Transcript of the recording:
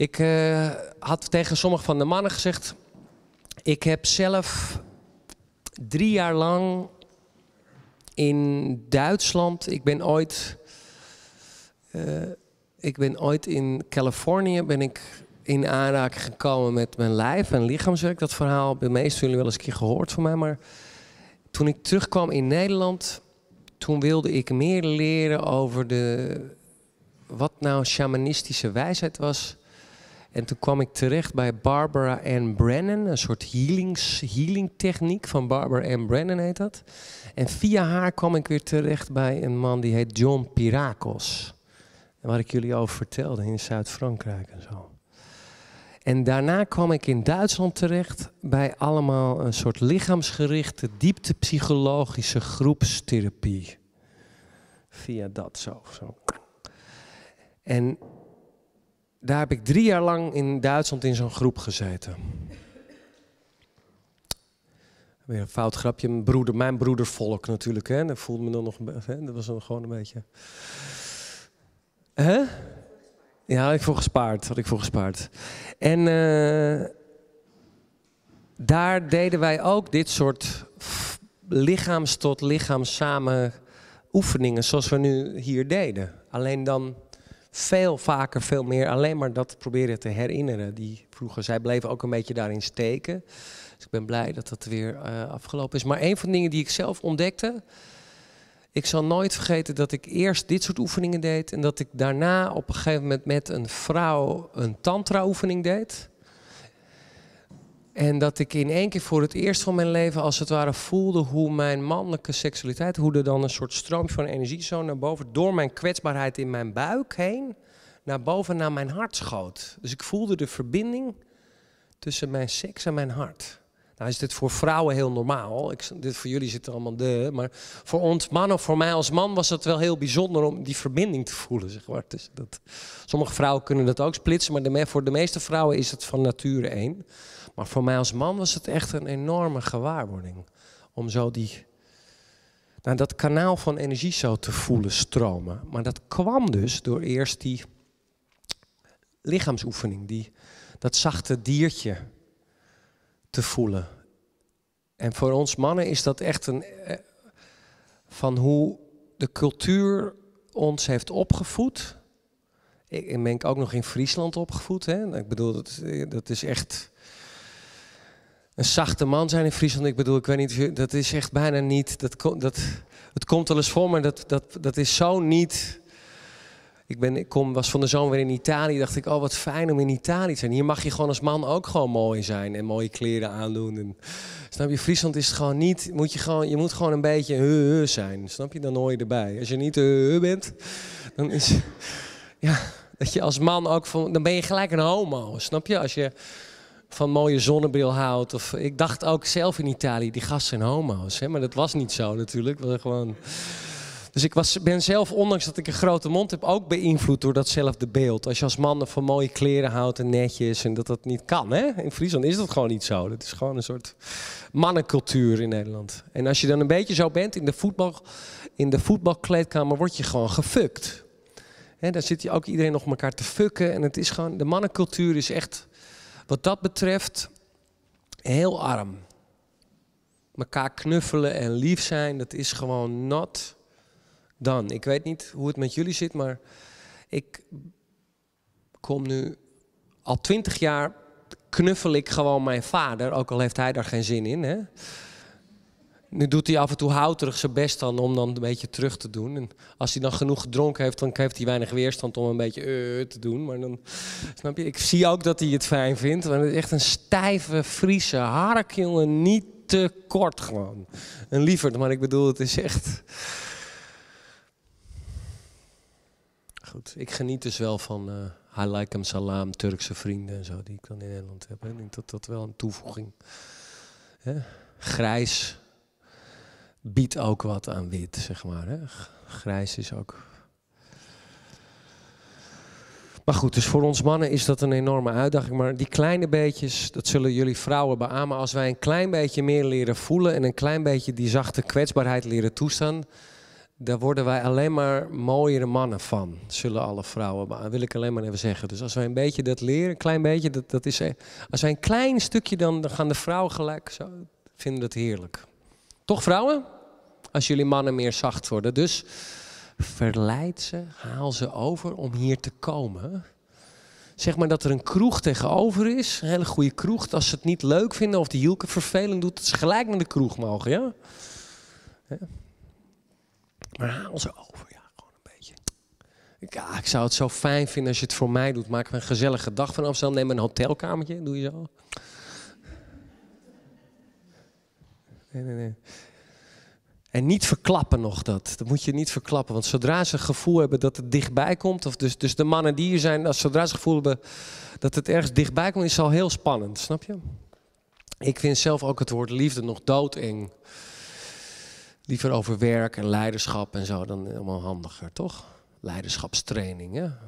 Ik eh, had tegen sommige van de mannen gezegd, ik heb zelf drie jaar lang in Duitsland, ik ben ooit, eh, ik ben ooit in Californië, ben ik in aanraking gekomen met mijn lijf en lichaamswerk. Dat verhaal hebben de meesten jullie wel eens een keer gehoord van mij, maar toen ik terugkwam in Nederland, toen wilde ik meer leren over de, wat nou shamanistische wijsheid was. En toen kwam ik terecht bij Barbara Ann Brennan, een soort healings, healing techniek van Barbara Ann Brennan heet dat. En via haar kwam ik weer terecht bij een man die heet John Pirakos. Waar ik jullie over vertelde in Zuid-Frankrijk en zo. En daarna kwam ik in Duitsland terecht bij allemaal een soort lichaamsgerichte, dieptepsychologische groepstherapie. Via dat zo. zo. En daar heb ik drie jaar lang in Duitsland in zo'n groep gezeten. Weer een fout grapje, mijn broeder, mijn broedervolk natuurlijk. Hè? Dat voelde me dan nog, hè? dat was dan gewoon een beetje... Hè? Ja, had ik voor gespaard, had ik voor gespaard. En eh, daar deden wij ook dit soort lichaams tot lichaam samen oefeningen zoals we nu hier deden. Alleen dan veel vaker, veel meer alleen maar dat proberen te herinneren. Die vroeger, zij bleven ook een beetje daarin steken. Dus ik ben blij dat dat weer eh, afgelopen is. Maar een van de dingen die ik zelf ontdekte. Ik zal nooit vergeten dat ik eerst dit soort oefeningen deed. En dat ik daarna op een gegeven moment met een vrouw een tantra-oefening deed. En dat ik in één keer voor het eerst van mijn leven als het ware voelde hoe mijn mannelijke seksualiteit, hoe er dan een soort stroompje van energie zo naar boven, door mijn kwetsbaarheid in mijn buik heen, naar boven naar mijn hart schoot. Dus ik voelde de verbinding tussen mijn seks en mijn hart. Nou is dit voor vrouwen heel normaal. Ik, dit voor jullie zit er allemaal de. Maar voor ons mannen, voor mij als man, was het wel heel bijzonder om die verbinding te voelen. Zeg maar. dus dat, sommige vrouwen kunnen dat ook splitsen, maar voor de meeste vrouwen is het van nature één. Maar voor mij als man was het echt een enorme gewaarwording. Om zo die, nou, dat kanaal van energie zo te voelen stromen. Maar dat kwam dus door eerst die lichaamsoefening, die, dat zachte diertje te voelen. En voor ons mannen is dat echt een. Eh, van hoe de cultuur ons heeft opgevoed. Ik ben ook nog in Friesland opgevoed. Hè? Ik bedoel, dat, eh, dat is echt. Een zachte man zijn in Friesland. Ik bedoel, ik weet niet. Dat is echt bijna niet. Dat, dat, het komt wel eens voor, maar dat, dat, dat is zo niet ik, ben, ik kom, was van de zomer weer in Italië. Dacht ik, oh wat fijn om in Italië te zijn. Hier mag je gewoon als man ook gewoon mooi zijn en mooie kleren aandoen. snap je, Friesland is het gewoon niet. Moet je, gewoon, je moet gewoon een beetje heu zijn. Snap je, dan hoor je erbij. Als je niet heu bent, dan is. Ja, dat je als man ook van. Dan ben je gelijk een homo. Snap je? Als je van mooie zonnebril houdt. Of, ik dacht ook zelf in Italië, die gasten zijn homo's. Hè? Maar dat was niet zo natuurlijk. was gewoon. Dus ik was, ben zelf, ondanks dat ik een grote mond heb, ook beïnvloed door datzelfde beeld. Als je als man van mooie kleren houdt en netjes en dat dat niet kan. Hè? In Friesland is dat gewoon niet zo. Dat is gewoon een soort mannencultuur in Nederland. En als je dan een beetje zo bent in de, voetbal, in de voetbalkleedkamer, word je gewoon gefukt. Hè, daar zit je ook iedereen nog elkaar te fukken. En het is gewoon, de mannencultuur is echt, wat dat betreft, heel arm. Mekaar knuffelen en lief zijn, dat is gewoon not dan. Ik weet niet hoe het met jullie zit, maar ik kom nu al twintig jaar knuffel ik gewoon mijn vader, ook al heeft hij daar geen zin in. Hè? Nu doet hij af en toe houterig zijn best dan om dan een beetje terug te doen. En als hij dan genoeg gedronken heeft, dan heeft hij weinig weerstand om een beetje eh, eh, te doen. Maar dan, snap je, ik zie ook dat hij het fijn vindt. Want het is echt een stijve, Friese hark, jongen. Niet te kort gewoon. Een lieverd, maar ik bedoel, het is echt... goed, ik geniet dus wel van uh, Salam, Turkse vrienden en zo, die ik dan in Nederland heb. Ik denk dat dat wel een toevoeging. Hè. Grijs biedt ook wat aan wit, zeg maar. Hè. Grijs is ook maar goed, dus voor ons mannen is dat een enorme uitdaging. Maar die kleine beetjes, dat zullen jullie vrouwen beamen. Als wij een klein beetje meer leren voelen en een klein beetje die zachte kwetsbaarheid leren toestaan, daar worden wij alleen maar mooiere mannen van, zullen alle vrouwen. Maar dat wil ik alleen maar even zeggen. Dus als wij een beetje dat leren, een klein beetje, dat, dat is, eh, als wij een klein stukje, dan, dan gaan de vrouwen gelijk zo, vinden dat heerlijk. Toch vrouwen? Als jullie mannen meer zacht worden. Dus verleid ze, haal ze over om hier te komen. Zeg maar dat er een kroeg tegenover is, een hele goede kroeg. Als ze het niet leuk vinden of de hielke vervelend doet, dat ze gelijk naar de kroeg mogen, ja? ja. Maar haal ze over, ja, gewoon een beetje. Ik, ja, ik zou het zo fijn vinden als je het voor mij doet. Maak er een gezellige dag van Amsterdam. Neem een hotelkamertje, doe je zo. Nee, nee, nee. En niet verklappen nog dat. Dat moet je niet verklappen. Want zodra ze het gevoel hebben dat het dichtbij komt. Of dus, dus de mannen die hier zijn, als zodra ze het gevoel hebben dat het ergens dichtbij komt, is al heel spannend. Snap je? Ik vind zelf ook het woord liefde nog doodeng. Liever over werk en leiderschap en zo, dan eh, allemaal handiger, toch? Leiderschapstrainingen.